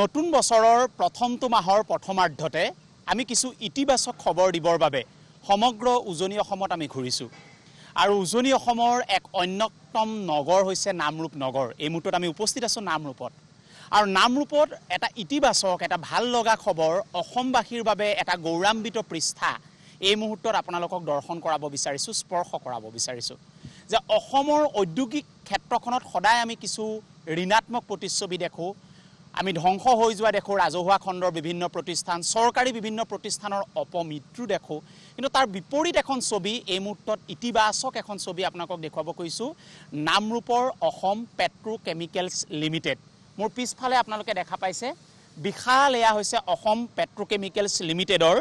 নতুন বছৰৰ প্ৰথমটো মাহৰ প্ৰথমাৰ্ধতে আমি কিছু ইতিবাচক খবৰ দিবৰ বাবে সমগ্ৰ উজনি অসমত আমি ঘূৰিছোঁ আৰু উজনি অসমৰ এক অন্যতম নগৰ হৈছে নামৰূপ নগৰ এই মুহূৰ্তত আমি উপস্থিত আছোঁ নামৰূপত আৰু নামৰূপত এটা ইতিবাচক এটা ভাল লগা খবৰ অসমবাসীৰ বাবে এটা গৌৰৱান্বিত পৃষ্ঠা এই মুহূৰ্তত আপোনালোকক দৰ্শন কৰাব বিচাৰিছোঁ স্পৰ্শ কৰাব বিচাৰিছোঁ যে অসমৰ ঔদ্যোগিক ক্ষেত্ৰখনত সদায় আমি কিছু ঋণাত্মক প্ৰতিচ্ছবি দেখোঁ আমি ধ্বংস হৈ যোৱা দেখোঁ ৰাজহুৱা খণ্ডৰ বিভিন্ন প্ৰতিষ্ঠান চৰকাৰী বিভিন্ন প্ৰতিষ্ঠানৰ অপমৃত্যু দেখোঁ কিন্তু তাৰ বিপৰীত এখন ছবি এই মুহূৰ্তত ইতিবাচক এখন ছবি আপোনালোকক দেখুৱাব খুজিছোঁ নামৰূপৰ অসম পেট্ৰ কেমিকেলছ লিমিটেড মোৰ পিছফালে আপোনালোকে দেখা পাইছে বিশাল এয়া হৈছে অসম পেট্ৰ কেমিকেলছ লিমিটেডৰ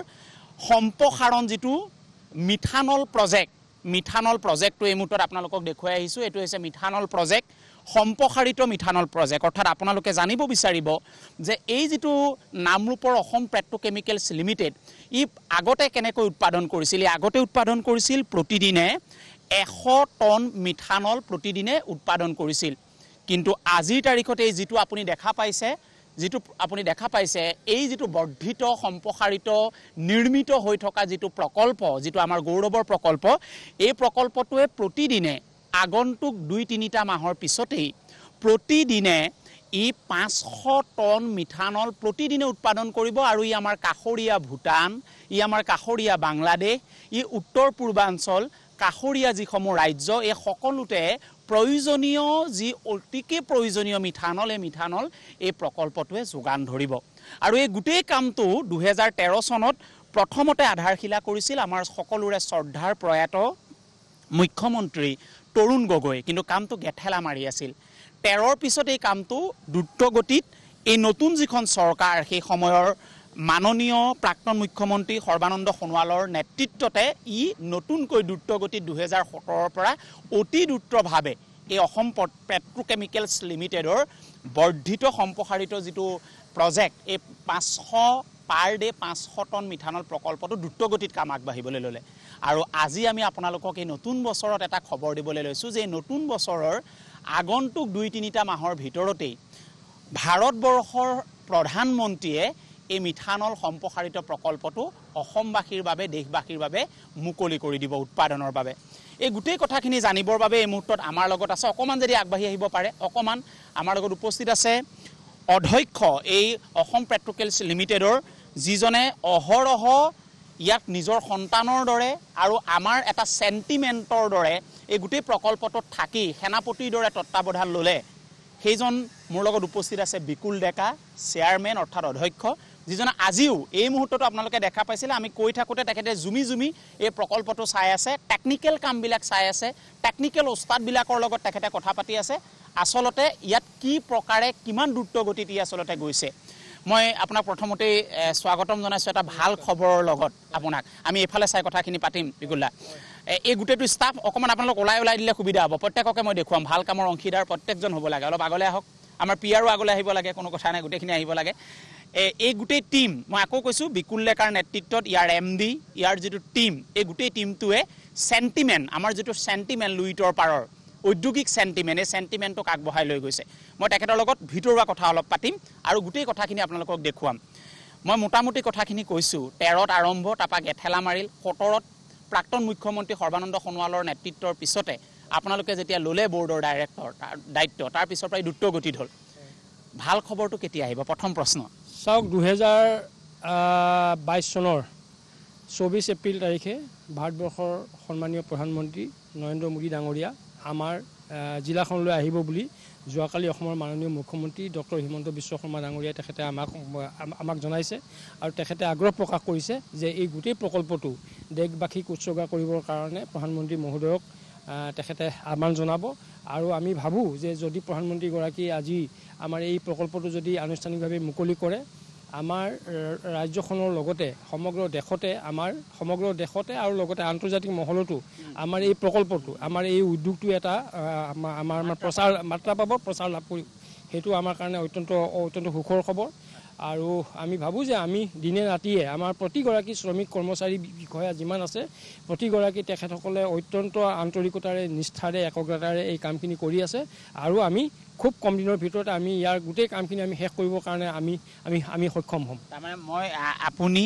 সম্প্ৰসাৰণ যিটো মিথানল প্ৰজেক্ট মিথানল প্ৰজেক্টটো এই মুহূৰ্তত আপোনালোকক দেখুৱাই আহিছোঁ এইটো হৈছে মিথানল প্ৰজেক্ট সম্প্ৰসাৰিত মিথানল প্ৰজেক্ট অৰ্থাৎ আপোনালোকে জানিব বিচাৰিব যে এই যিটো নামৰূপৰ অসম পেট্ৰকেমিকেলছ লিমিটেড ই আগতে কেনেকৈ উৎপাদন কৰিছিল ই আগতে উৎপাদন কৰিছিল প্ৰতিদিনে এশ টন মিথানল প্ৰতিদিনে উৎপাদন কৰিছিল কিন্তু আজিৰ তাৰিখত এই যিটো আপুনি দেখা পাইছে যিটো আপুনি দেখা পাইছে এই যিটো বৰ্ধিত সম্প্ৰসাৰিত নিৰ্মিত হৈ থকা যিটো প্ৰকল্প যিটো আমাৰ গৌৰৱৰ প্ৰকল্প এই প্ৰকল্পটোৱে প্ৰতিদিনে আগন্তুক দুই তিনিটা মাহৰ পিছতেই প্ৰতিদিনে ই পাঁচশ টন মিঠানল প্ৰতিদিনে উৎপাদন কৰিব আৰু ই আমাৰ কাষৰীয়া ভূটান ই আমাৰ কাষৰীয়া বাংলাদেশ ই উত্তৰ পূৰ্বাঞ্চল কাষৰীয়া যিসমূহ ৰাজ্য এই সকলোতে প্ৰয়োজনীয় যি অতিকে প্ৰয়োজনীয় মিথানল এই মিথানল এই প্ৰকল্পটোৱে যোগান ধৰিব আৰু এই গোটেই কামটো দুহেজাৰ তেৰ চনত প্ৰথমতে আধাৰশিলা কৰিছিল আমাৰ সকলোৰে শ্ৰদ্ধাৰ প্ৰয়াত মুখ্যমন্ত্ৰী তৰুণ গগৈ কিন্তু কামটো গেঠেলা মাৰি আছিল তেৰৰ পিছত এই কামটো দ্ৰুতগতিত এই নতুন যিখন চৰকাৰ সেই সময়ৰ মাননীয় প্ৰাক্তন মুখ্যমন্ত্ৰী সৰ্বানন্দ সোণোৱালৰ নেতৃত্বতে ই নতুনকৈ দ্ৰুতগতিত দুহেজাৰ সোতৰৰ পৰা অতি দ্ৰুতভাৱে এই অসম পেট্ৰকেমিকেলছ লিমিটেডৰ বৰ্ধিত সম্প্ৰসাৰিত যিটো প্ৰজেক্ট এই পাঁচশ পাৰ ডে পাঁচশ টন মিথানল প্ৰকল্পটো দ্ৰুতগতিত কাম আগবাঢ়িবলৈ ল'লে আৰু আজি আমি আপোনালোকক এই নতুন বছৰত এটা খবৰ দিবলৈ লৈছোঁ যে এই নতুন বছৰৰ আগন্তুক দুই তিনিটা মাহৰ ভিতৰতেই ভাৰতবৰ্ষৰ প্ৰধানমন্ত্ৰীয়ে এই মিথানল সম্প্ৰসাৰিত প্ৰকল্পটো অসমবাসীৰ বাবে দেশবাসীৰ বাবে মুকলি কৰি দিব উৎপাদনৰ বাবে এই গোটেই কথাখিনি জানিবৰ বাবে এই মুহূৰ্তত আমাৰ লগত আছে অকণমান যদি আগবাঢ়ি আহিব পাৰে অকণমান আমাৰ লগত উপস্থিত আছে অধ্যক্ষ এই অসম পেট্ৰকেলছ লিমিটেডৰ যিজনে অহৰহ ইয়াক নিজৰ সন্তানৰ দৰে আৰু আমাৰ এটা চেণ্টিমেণ্টৰ দৰে এই গোটেই প্ৰকল্পটোত থাকি সেনাপতিৰ দৰে তত্বাৱধান ল'লে সেইজন মোৰ লগত উপস্থিত আছে বিকুল ডেকা চেয়াৰমেন অৰ্থাৎ অধ্যক্ষ যিজনে আজিও এই মুহূৰ্ততো আপোনালোকে দেখা পাইছিলে আমি কৈ থাকোঁতে তেখেতে জুমি জুমি এই প্ৰকল্পটো চাই আছে টেকনিকেল কামবিলাক চাই আছে টেকনিকেল ওস্তাদবিলাকৰ লগত তেখেতে কথা পাতি আছে আচলতে ইয়াত কি প্ৰকাৰে কিমান দ্ৰুতগতিত ই আচলতে গৈছে মই আপোনাক প্ৰথমতেই স্বাগতম জনাইছোঁ এটা ভাল খবৰৰ লগত আপোনাক আমি এইফালে চাই কথাখিনি পাতিম বিগুল্লা এই গোটেইটো ষ্টাফ অকণমান আপোনালোক ওলাই ওলাই দিলে সুবিধা হ'ব প্ৰত্যেককে মই দেখুৱাম ভাল কামৰ অংশীদাৰ প্ৰত্যেকজন হ'ব লাগে অলপ আগলৈ আহক আমাৰ পি আৰ অ' আগলৈ আহিব লাগে কোনো কথা নাই গোটেইখিনি আহিব লাগে এই গোটেই টীম মই আকৌ কৈছোঁ বিকুল ডেকাৰ নেতৃত্বত ইয়াৰ এম ডি ইয়াৰ যিটো টীম এই গোটেই টীমটোৱে চেণ্টিমেণ্ট আমাৰ যিটো চেণ্টিমেণ্ট লুইটৰ পাৰৰ ঔদ্যোগিক চেণ্টিমেণ্ট এই চেণ্টিমেণ্টটোক আগবঢ়াই লৈ গৈছে মই তেখেতৰ লগত ভিতৰুৱা কথা অলপ পাতিম আৰু গোটেই কথাখিনি আপোনালোকক দেখুৱাম মই মোটামুটি কথাখিনি কৈছোঁ তেৰত আৰম্ভ তাৰপৰা গেঠেলা মাৰিল সোতৰত প্ৰাক্তন মুখ্যমন্ত্ৰী সৰ্বানন্দ সোণোৱালৰ নেতৃত্বৰ পিছতে আপোনালোকে যেতিয়া ল'লে বৰ্ডৰ ডাইৰেক্টৰ দায়িত্ব তাৰ পিছৰ পৰাই দ্ৰুত গতিত হ'ল ভাল খবৰটো কেতিয়া আহিব প্ৰথম প্ৰশ্ন চাওক দুহেজাৰ বাইছ চনৰ চৌবিছ এপ্ৰিল তাৰিখে ভাৰতবৰ্ষৰ সন্মানীয় প্ৰধানমন্ত্ৰী নৰেন্দ্ৰ মোদী ডাঙৰীয়া আমাৰ জিলাখনলৈ আহিব বুলি যোৱাকালি অসমৰ মাননীয় মুখ্যমন্ত্ৰী ডক্টৰ হিমন্ত বিশ্ব শৰ্মা ডাঙৰীয়াই তেখেতে আমাক আমাক জনাইছে আৰু তেখেতে আগ্ৰহ প্ৰকাশ কৰিছে যে এই গোটেই প্ৰকল্পটো দেশবাসীক উৎসৰ্গা কৰিবৰ কাৰণে প্ৰধানমন্ত্ৰী মহোদয়ক তেখেতে আহ্বান জনাব আৰু আমি ভাবোঁ যে যদি প্ৰধানমন্ত্ৰীগৰাকী আজি আমাৰ এই প্ৰকল্পটো যদি আনুষ্ঠানিকভাৱে মুকলি কৰে আমাৰ ৰাজ্যখনৰ লগতে সমগ্ৰ দেশতে আমাৰ সমগ্ৰ দেশতে আৰু লগতে আন্তৰ্জাতিক মহলতো আমাৰ এই প্ৰকল্পটো আমাৰ এই উদ্যোগটো এটা আমাৰ আমাৰ প্ৰচাৰ মাত্ৰা পাব প্ৰচাৰ লাভ কৰিব সেইটো আমাৰ কাৰণে অত্যন্ত অত্যন্ত সুখৰ খবৰ আৰু আমি ভাবোঁ যে আমি দিনে ৰাতিয়ে আমাৰ প্ৰতিগৰাকী শ্ৰমিক কৰ্মচাৰী বিষয়া যিমান আছে প্ৰতিগৰাকী তেখেতসকলে অত্যন্ত আন্তৰিকতাৰে নিষ্ঠাৰে একগ্ৰতাৰে এই কামখিনি কৰি আছে আৰু আমি খুব কম দিনৰ ভিতৰতে আমি ইয়াৰ গোটেই কামখিনি আমি শেষ কৰিবৰ কাৰণে আমি আমি আমি সক্ষম হ'ম তাৰমানে মই আপুনি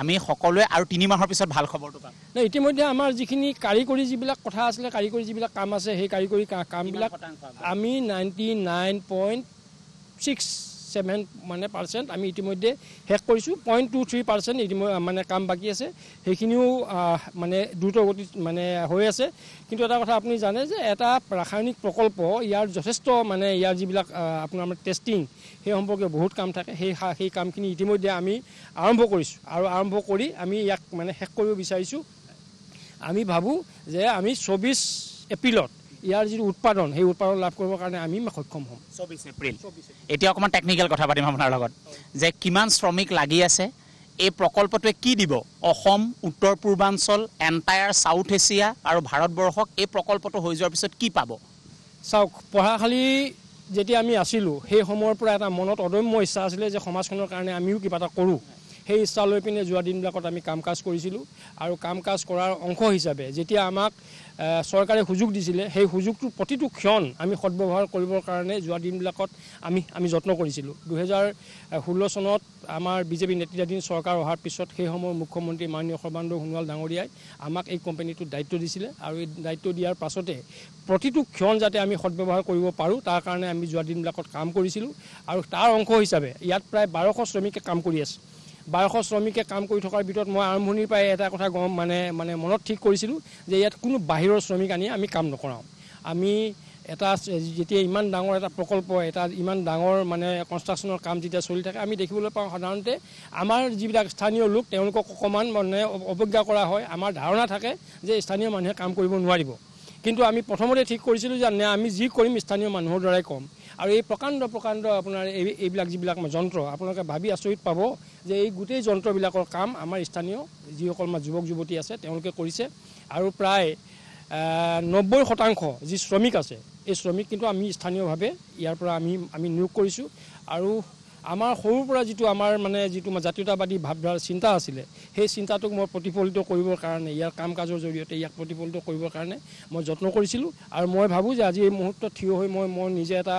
আমি সকলোৱে আৰু তিনি মাহৰ পিছত ভাল খবৰটো পাম নাই ইতিমধ্যে আমাৰ যিখিনি কাৰিকৰী যিবিলাক কথা আছিলে কাৰিকৰী যিবিলাক কাম আছে সেই কাৰিকৰী কামবিলাক আমি ninety nine point six seven মানে পাৰ্চেণ্ট আমি ইতিমধ্যে শেষ কৰিছোঁ পইণ্ট টু থ্ৰী পাৰ্চেণ্ট ইতিমধ্যে মানে কাম বাকী আছে সেইখিনিও মানে দ্ৰুতগতিত মানে হৈ আছে কিন্তু এটা কথা আপুনি জানে যে এটা ৰাসায়নিক প্ৰকল্প ইয়াৰ যথেষ্ট মানে ইয়াৰ যিবিলাক আপোনাৰ টেষ্টিং সেই সম্পৰ্কে বহুত কাম থাকে সেই সেই কামখিনি ইতিমধ্যে আমি আৰম্ভ কৰিছোঁ আৰু আৰম্ভ কৰি আমি ইয়াক মানে শেষ কৰিব বিচাৰিছোঁ আমি ভাবোঁ যে আমি চৌবিছ এপ্ৰিলত ইয়াৰ যিটো উৎপাদন সেই উৎপাদন লাভ কৰিবৰ কাৰণে আমি সক্ষম হ'ম চৌবিছ এপ্ৰিল এতিয়া অকণমান টেকনিকেল কথা পাতিম আপোনাৰ লগত যে কিমান শ্ৰমিক লাগি আছে এই প্ৰকল্পটোৱে কি দিব অসম উত্তৰ পূৰ্বাঞ্চল এণ্টায়াৰ চাউথ এছিয়া আৰু ভাৰতবৰ্ষক এই প্ৰকল্পটো হৈ যোৱাৰ পিছত কি পাব চাওক পঢ়াশালী যেতিয়া আমি আছিলোঁ সেই সময়ৰ পৰা এটা মনত অদম্য ইচ্ছা আছিলে যে সমাজখনৰ কাৰণে আমিও কিবা এটা কৰোঁ সেই ইচ্ছা লৈ পিনে যোৱা দিনবিলাকত আমি কাম কাজ কৰিছিলোঁ আৰু কাম কাজ কৰাৰ অংশ হিচাপে যেতিয়া আমাক চৰকাৰে সুযোগ দিছিলে সেই সুযোগটো প্ৰতিটো ক্ষণ আমি সদ্ব্যৱহাৰ কৰিবৰ কাৰণে যোৱা দিনবিলাকত আমি আমি যত্ন কৰিছিলোঁ দুহেজাৰ ষোল্ল চনত আমাৰ বিজেপি নেতৃত্বাধীন চৰকাৰ অহাৰ পিছত সেই সময়ৰ মুখ্যমন্ত্ৰী মাননীয় সৰ্বানন্দ সোণোৱাল ডাঙৰীয়াই আমাক এই কোম্পানীটোত দায়িত্ব দিছিলে আৰু এই দায়িত্ব দিয়াৰ পাছতে প্ৰতিটো ক্ষণ যাতে আমি সদ্ব্যৱহাৰ কৰিব পাৰোঁ তাৰ কাৰণে আমি যোৱা দিনবিলাকত কাম কৰিছিলোঁ আৰু তাৰ অংশ হিচাপে ইয়াত প্ৰায় বাৰশ শ্ৰমিকে কাম কৰি আছে বাৰশ শ্ৰমিকে কাম কৰি থকাৰ ভিতৰত মই আৰম্ভণিৰ পৰাই এটা কথা গম মানে মানে মনত ঠিক কৰিছিলোঁ যে ইয়াত কোনো বাহিৰৰ শ্ৰমিক আনি আমি কাম নকৰাওঁ আমি এটা যেতিয়া ইমান ডাঙৰ এটা প্ৰকল্প এটা ইমান ডাঙৰ মানে কনষ্ট্ৰাকশ্যনৰ কাম যেতিয়া চলি থাকে আমি দেখিবলৈ পাওঁ সাধাৰণতে আমাৰ যিবিলাক স্থানীয় লোক তেওঁলোকক অকণমান মানে অৱজ্ঞা কৰা হয় আমাৰ ধাৰণা থাকে যে স্থানীয় মানুহে কাম কৰিব নোৱাৰিব কিন্তু আমি প্ৰথমতে ঠিক কৰিছিলোঁ যে নে আমি যি কৰিম স্থানীয় মানুহৰ দ্বাৰাই ক'ম আৰু এই প্ৰকাণ্ড প্ৰকাণ্ড আপোনাৰ এই এইবিলাক যিবিলাক যন্ত্ৰ আপোনালোকে ভাবি আচৰিত পাব যে এই গোটেই যন্ত্ৰবিলাকৰ কাম আমাৰ স্থানীয় যিসকল আমাৰ যুৱক যুৱতী আছে তেওঁলোকে কৰিছে আৰু প্ৰায় নব্বৈ শতাংশ যি শ্ৰমিক আছে এই শ্ৰমিক কিন্তু আমি স্থানীয়ভাৱে ইয়াৰ পৰা আমি আমি নিয়োগ কৰিছোঁ আৰু আমাৰ সৰুৰ পৰা যিটো আমাৰ মানে যিটো জাতীয়তাবাদী ভাৱধাৰা চিন্তা আছিলে সেই চিন্তাটোক মই প্ৰতিফলিত কৰিবৰ কাৰণে ইয়াৰ কাম কাজৰ জৰিয়তে ইয়াক প্ৰতিফলিত কৰিবৰ কাৰণে মই যত্ন কৰিছিলোঁ আৰু মই ভাবোঁ যে আজি এই মুহূৰ্তত থিয় হৈ মই মই নিজে এটা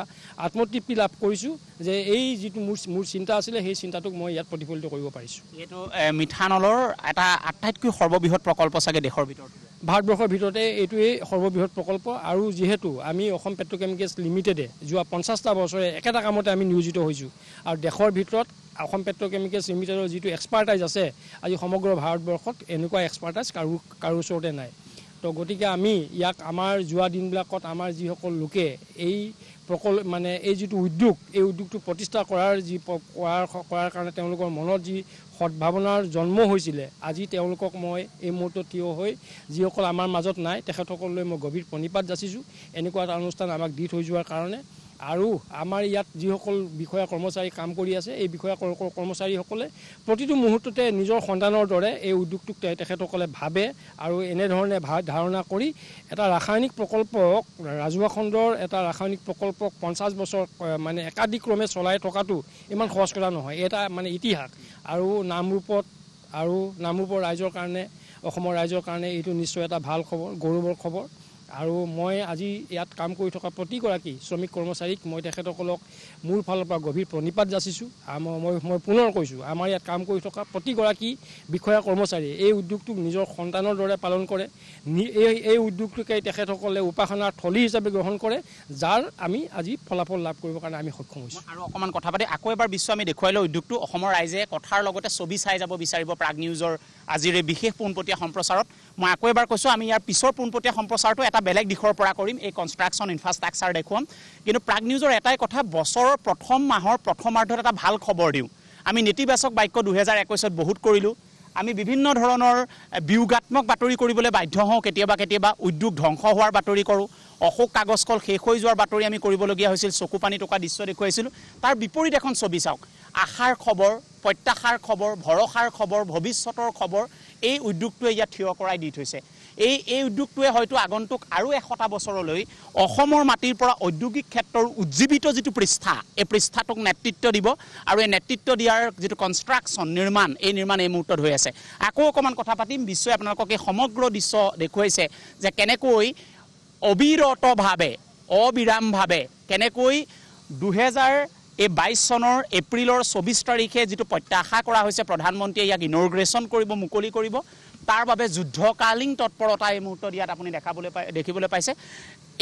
আত্মতৃপ্তি লাভ কৰিছোঁ যে এই যিটো মোৰ মোৰ চিন্তা আছিলে সেই চিন্তাটোক মই ইয়াত প্ৰতিফলিত কৰিব পাৰিছোঁ যিহেতু মিঠানলৰ এটা আটাইতকৈ সৰ্ববৃহৎ প্ৰকল্প চাগে দেশৰ ভিতৰত ভাৰতবৰ্ষৰ ভিতৰতে এইটোৱেই সৰ্ববৃহৎ প্ৰকল্প আৰু যিহেতু আমি অসম পেট্ৰকেমিকেলছ লিমিটেডে যোৱা পঞ্চাছটা বছৰে একেটা কামতে আমি নিয়োজিত হৈছোঁ আৰু দেশৰ ভিতৰত অসম পেট্ৰকেমিকেলছ লিমিটেডৰ যিটো এক্সপাৰ্টাইজ আছে আজি সমগ্ৰ ভাৰতবৰ্ষত এনেকুৱা এক্সপাৰ্টাইজ কাৰো কাৰো ওচৰতে নাই তো গতিকে আমি ইয়াক আমাৰ যোৱা দিনবিলাকত আমাৰ যিসকল লোকে এই প্ৰকল মানে এই যিটো উদ্যোগ এই উদ্যোগটো প্ৰতিষ্ঠা কৰাৰ যি কৰাৰ কাৰণে তেওঁলোকৰ মনত যি সদ্ভাৱনাৰ জন্ম হৈছিলে আজি তেওঁলোকক মই এই মুহূৰ্তত থিয় হৈ যিসকল আমাৰ মাজত নাই তেখেতসকললৈ মই গভীৰ প্ৰণিপাত যাচিছোঁ এনেকুৱা এটা অনুষ্ঠান আমাক দি থৈ যোৱাৰ কাৰণে আৰু আমাৰ ইয়াত যিসকল বিষয়া কৰ্মচাৰী কাম কৰি আছে এই বিষয়া কৰ্মচাৰীসকলে প্ৰতিটো মুহূৰ্ততে নিজৰ সন্তানৰ দৰে এই উদ্যোগটোক তেখেতসকলে ভাবে আৰু এনেধৰণে ধাৰণা কৰি এটা ৰাসায়নিক প্ৰকল্পক ৰাজহুৱা খণ্ডৰ এটা ৰাসায়নিক প্ৰকল্পক পঞ্চাছ বছৰ মানে একাধিক্ৰমে চলাই থকাটো ইমান সহজ কৰা নহয় এটা মানে ইতিহাস আৰু নামৰূপত আৰু নামৰূপৰ ৰাইজৰ কাৰণে অসমৰ ৰাইজৰ কাৰণে এইটো নিশ্চয় এটা ভাল খবৰ গৌৰৱৰ খবৰ আৰু মই আজি ইয়াত কাম কৰি থকা প্ৰতিগৰাকী শ্ৰমিক কৰ্মচাৰীক মই তেখেতসকলক মোৰ ফালৰ পৰা গভীৰ প্ৰণিপাত যাচিছোঁ মই মই পুনৰ কৈছোঁ আমাৰ ইয়াত কাম কৰি থকা প্ৰতিগৰাকী বিষয়া কৰ্মচাৰীয়ে এই উদ্যোগটোক নিজৰ সন্তানৰ দৰে পালন কৰে এই এই উদ্যোগটোকে তেখেতসকলে উপাসনাৰ থলী হিচাপে গ্ৰহণ কৰে যাৰ আমি আজি ফলাফল লাভ কৰিবৰ কাৰণে আমি সক্ষম হৈছোঁ আৰু অকণমান কথা পাতি আকৌ এবাৰ বিশ্ব আমি দেখুৱাই লওঁ উদ্যোগটো অসমৰ ৰাইজে কথাৰ লগতে ছবি চাই যাব বিচাৰিব প্ৰাগ নিউজৰ আজিৰ এই বিশেষ পোনপটীয়া সম্প্ৰচাৰত মই আকৌ এবাৰ কৈছোঁ আমি ইয়াৰ পিছৰ পোনপটীয়া সম্প্ৰচাৰটো এটা বেলেগ দিশৰ পৰা কৰিম এই কনষ্ট্ৰাকশ্যন ইনফ্ৰাষ্ট্ৰাকচাৰ দেখুৱাম কিন্তু প্ৰাগ নিউজৰ এটাই কথা বছৰৰ প্ৰথম মাহৰ প্ৰথমাৰ্ধত এটা ভাল খবৰ দিওঁ আমি নেতিবাচক বাক্য দুহেজাৰ একৈছত বহুত কৰিলোঁ আমি বিভিন্ন ধৰণৰ বিয়োগাত্মক বাতৰি কৰিবলৈ বাধ্য হওঁ কেতিয়াবা কেতিয়াবা উদ্যোগ ধ্বংস হোৱাৰ বাতৰি কৰোঁ অশোক কাগজকল শেষ হৈ যোৱাৰ বাতৰি আমি কৰিবলগীয়া হৈছিল চকু পানী টকা দৃশ্য দেখুৱাইছিলোঁ তাৰ বিপৰীত এখন ছবি চাওক আশাৰ খবৰ প্ৰত্যাশাৰ খবৰ ভৰসাৰ খবৰ ভৱিষ্যতৰ খবৰ এই উদ্যোগটোৱে ইয়াত থিয় কৰাই দি থৈছে এই এই উদ্যোগটোৱে হয়তো আগন্তুক আৰু এশটা বছৰলৈ অসমৰ মাটিৰ পৰা ঔদ্যোগিক ক্ষেত্ৰৰ উজ্জীৱিত যিটো পৃষ্ঠা এই পৃষ্ঠাটোক নেতৃত্ব দিব আৰু এই নেতৃত্ব দিয়াৰ যিটো কনষ্ট্ৰাকশ্যন নিৰ্মাণ এই নিৰ্মাণ এই মুহূৰ্তত হৈ আছে আকৌ অকণমান কথা পাতিম বিশ্বই আপোনালোকক এই সমগ্ৰ দৃশ্য দেখুৱাইছে যে কেনেকৈ অবিৰতভাৱে অবিৰামভাৱে কেনেকৈ দুহেজাৰ এই বাইছ চনৰ এপ্ৰিলৰ চৌবিছ তাৰিখে যিটো প্ৰত্যাশা কৰা হৈছে প্ৰধানমন্ত্ৰীয়ে ইয়াক ইনগ্ৰেশ্যন কৰিব মুকলি কৰিব তাৰ বাবে যুদ্ধকালীন তৎপৰতা এই মুহূৰ্তত ইয়াত আপুনি দেখাবলৈ পাই দেখিবলৈ পাইছে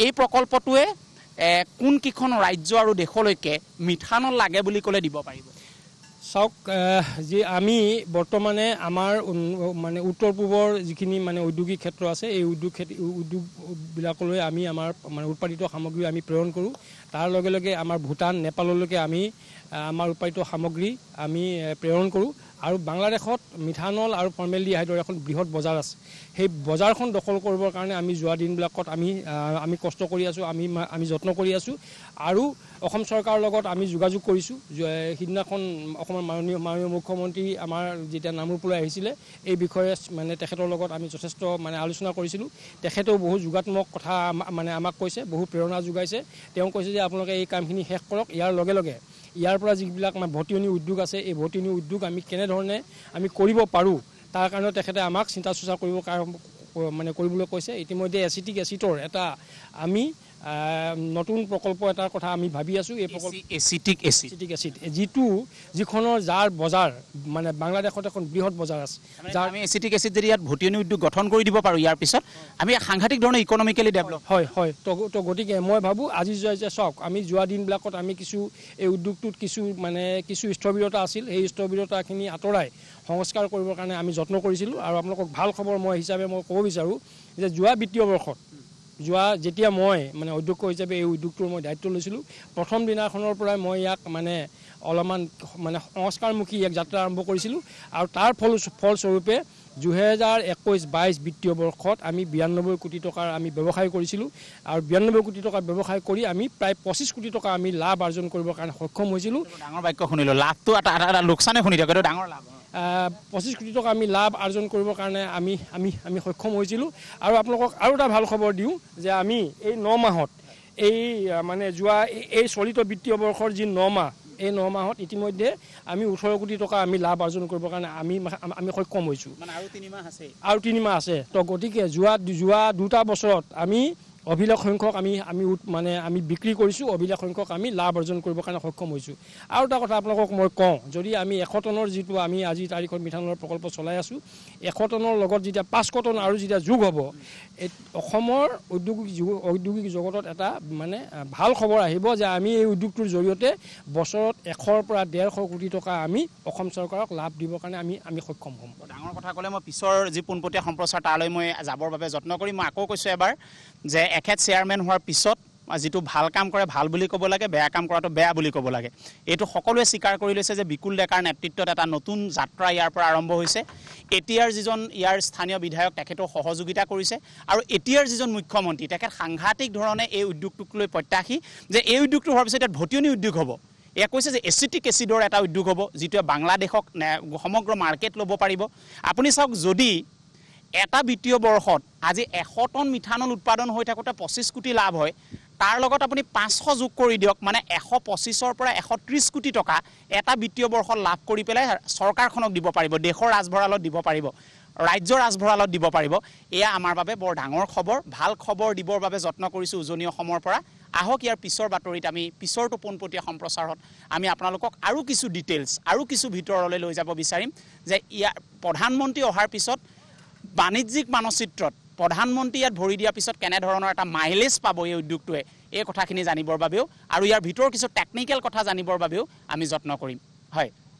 এই প্ৰকল্পটোৱে কোনকেইখন ৰাজ্য আৰু দেশলৈকে মিঠানত লাগে বুলি ক'লে দিব পাৰিব চাওক যে আমি বৰ্তমানে আমাৰ মানে উত্তৰ পূবৰ যিখিনি মানে ঔদ্যোগিক ক্ষেত্ৰ আছে এই উদ্যোগ খেতি উদ্যোগবিলাকলৈ আমি আমাৰ মানে উৎপাদিত সামগ্ৰী আমি প্ৰেৰণ কৰোঁ তাৰ লগে লগে আমাৰ ভূটান নেপাললৈকে আমি আমাৰ উৎপাদিত সামগ্ৰী আমি প্ৰেৰণ কৰোঁ আৰু বাংলাদেশত মিঠানল আৰু ফৰ্মেল ডিহাইডৰ এখন বৃহৎ বজাৰ আছে সেই বজাৰখন দখল কৰিবৰ কাৰণে আমি যোৱা দিনবিলাকত আমি আমি কষ্ট কৰি আছোঁ আমি আমি যত্ন কৰি আছোঁ আৰু অসম চৰকাৰৰ লগত আমি যোগাযোগ কৰিছোঁ সিদিনাখন অসমৰ মাননীয় মাননীয় মুখ্যমন্ত্ৰী আমাৰ যেতিয়া নামৰূপলৈ আহিছিলে এই বিষয়ে মানে তেখেতৰ লগত আমি যথেষ্ট মানে আলোচনা কৰিছিলোঁ তেখেতেও বহু যোগাত্মক কথা মানে আমাক কৈছে বহু প্ৰেৰণা যোগাইছে তেওঁ কৈছে যে আপোনালোকে এই কামখিনি শেষ কৰক ইয়াৰ লগে লগে ইয়াৰ পৰা যিবিলাক আমাৰ ভটিয়নী উদ্যোগ আছে এই ভটিয়নী উদ্যোগ আমি কেনেধৰণে আমি কৰিব পাৰোঁ তাৰ কাৰণে তেখেতে আমাক চিন্তা চৰ্চা কৰিব কাৰণ মানে কৰিবলৈ কৈছে ইতিমধ্যে এচিটিক এচিটৰ এটা আমি নতুন প্ৰকল্প এটাৰ কথা আমি ভাবি আছোঁ এই প্ৰকল্প এচিটিক এচিড এচিটিক এচিড যিটো যিখনৰ যাৰ বজাৰ মানে বাংলাদেশত এখন বৃহৎ বজাৰ আছে যাৰ আমি এচিটিক এচিড যদি ইয়াত ভটিয়নী উদ্যোগ গঠন কৰি দিব পাৰোঁ ইয়াৰ পিছত আমি সাংঘাতিক ধৰণে ইকনমিকেলি ডেভেলপ হয় হয় তো গতিকে মই ভাবোঁ আজি যোৱা যে চাওক আমি যোৱা দিনবিলাকত আমি কিছু এই উদ্যোগটোত কিছু মানে কিছু স্থবিৰতা আছিল সেই স্থবিৰতাখিনি আঁতৰাই সংস্কাৰ কৰিবৰ কাৰণে আমি যত্ন কৰিছিলোঁ আৰু আপোনালোকক ভাল খবৰ মই হিচাপে মই ক'ব বিচাৰোঁ যে যোৱা বিত্তীয় বৰ্ষত যোৱা যেতিয়া মই মানে অধ্যক্ষ হিচাপে এই উদ্যোগটোৰ মই দায়িত্ব লৈছিলোঁ প্ৰথম দিনাখনৰ পৰাই মই ইয়াক মানে অলপমান মানে সংস্কাৰমুখী ইয়াক যাত্ৰা আৰম্ভ কৰিছিলোঁ আৰু তাৰ ফল ফলস্বৰূপে দুহেজাৰ একৈছ বাইছ বিত্তীয় বৰ্ষত আমি বিৰান্নব্বৈ কোটি টকাৰ আমি ব্যৱসায় কৰিছিলোঁ আৰু বিৰান্নব্বৈ কোটি টকাৰ ব্যৱসায় কৰি আমি প্ৰায় পঁচিছ কোটি টকা আমি লাভ আৰ্জন কৰিবৰ কাৰণে সক্ষম হৈছিলোঁ ডাঙৰ বাক্য শুনিলোঁ লাভটো এটা লোকচানে শুনি থাকে ডাঙৰ লাভ পঁচিছ কোটি টকা আমি লাভ আৰ্জন কৰিবৰ কাৰণে আমি আমি আমি সক্ষম হৈছিলোঁ আৰু আপোনালোকক আৰু এটা ভাল খবৰ দিওঁ যে আমি এই ন মাহত এই মানে যোৱা এই চলিত বিত্তীয় বৰ্ষৰ যি ন মাহ এই ন মাহত ইতিমধ্যে আমি ওঠৰ কোটি টকা আমি লাভ আৰ্জন কৰিবৰ কাৰণে আমি আমি সক্ষম হৈছোঁ আৰু তিনিমাহ আছে তো গতিকে যোৱা যোৱা দুটা বছৰত আমি অভিলেখ সংখ্যক আমি আমি মানে আমি বিক্ৰী কৰিছোঁ অভিলেখ সংখ্যক আমি লাভ অৰ্জন কৰিবৰ কাৰণে সক্ষম হৈছোঁ আৰু এটা কথা আপোনালোকক মই কওঁ যদি আমি এশ টনৰ যিটো আমি আজি তাৰিখত মিঠানলৰ প্ৰকল্প চলাই আছোঁ এশ টনৰ লগত যেতিয়া পাঁচশ টন আৰু যেতিয়া যোগ হ'ব অসমৰ ঔদ্যোগিক যুগ ঔদ্যোগিক জগতত এটা মানে ভাল খবৰ আহিব যে আমি এই উদ্যোগটোৰ জৰিয়তে বছৰত এশৰ পৰা ডেৰশ কোটি টকা আমি অসম চৰকাৰক লাভ দিবৰ কাৰণে আমি আমি সক্ষম হ'ম ডাঙৰ কথা ক'লে মই পিছৰ যি পোনপটীয়া সম্প্ৰচাৰ তালৈ মই যাবৰ বাবে যত্ন কৰিম মই আকৌ কৈছোঁ এবাৰ যে এখেত চেয়াৰমেন হোৱাৰ পিছত যিটো ভাল কাম কৰে ভাল বুলি ক'ব লাগে বেয়া কাম কৰাটো বেয়া বুলি ক'ব লাগে এইটো সকলোৱে স্বীকাৰ কৰি লৈছে যে বিকুল ডেকাৰ নেতৃত্বত এটা নতুন যাত্ৰা ইয়াৰ পৰা আৰম্ভ হৈছে এতিয়াৰ যিজন ইয়াৰ স্থানীয় বিধায়ক তেখেতেও সহযোগিতা কৰিছে আৰু এতিয়াৰ যিজন মুখ্যমন্ত্ৰী তেখেত সাংঘাতিক ধৰণে এই উদ্যোগটোক লৈ প্ৰত্যাশী যে এই উদ্যোগটো হোৱাৰ পিছত ইয়াত ভটিয়নী উদ্যোগ হ'ব এয়া কৈছে যে এচিটিক এচিডৰ এটা উদ্যোগ হ'ব যিটোৱে বাংলাদেশক সমগ্ৰ মাৰ্কেট ল'ব পাৰিব আপুনি চাওক যদি এটা বিত্তীয় বৰ্ষত আজি এশ টন মিঠানল উৎপাদন হৈ থাকোঁতে পঁচিছ কোটি লাভ হয় তাৰ লগত আপুনি পাঁচশ যোগ কৰি দিয়ক মানে এশ পঁচিছৰ পৰা এশ ত্ৰিছ কোটি টকা এটা বিত্তীয় বৰ্ষত লাভ কৰি পেলাই চৰকাৰখনক দিব পাৰিব দেশৰ ৰাজভঁৰালত দিব পাৰিব ৰাজ্যৰ ৰাজভঁৰালত দিব পাৰিব এয়া আমাৰ বাবে বৰ ডাঙৰ খবৰ ভাল খবৰ দিবৰ বাবে যত্ন কৰিছোঁ উজনি অসমৰ পৰা আহক ইয়াৰ পিছৰ বাতৰিত আমি পিছৰটো পোনপটীয়া সম্প্ৰচাৰত আমি আপোনালোকক আৰু কিছু ডিটেইলছ আৰু কিছু ভিতৰলৈ লৈ যাব বিচাৰিম যে ইয়াৰ প্ৰধানমন্ত্ৰী অহাৰ পিছত বাণিজ্যিক মানচিত্ৰত প্ৰধানমন্ত্ৰী ইয়াত ভৰি দিয়াৰ পিছত কেনেধৰণৰ এটা মাইলেজ পাব এই উদ্যোগটোৱে এই কথাখিনি জানিবৰ বাবেও আৰু ইয়াৰ ভিতৰৰ কিছু টেকনিকেল কথা জানিবৰ বাবেও আমি যত্ন কৰিম হয়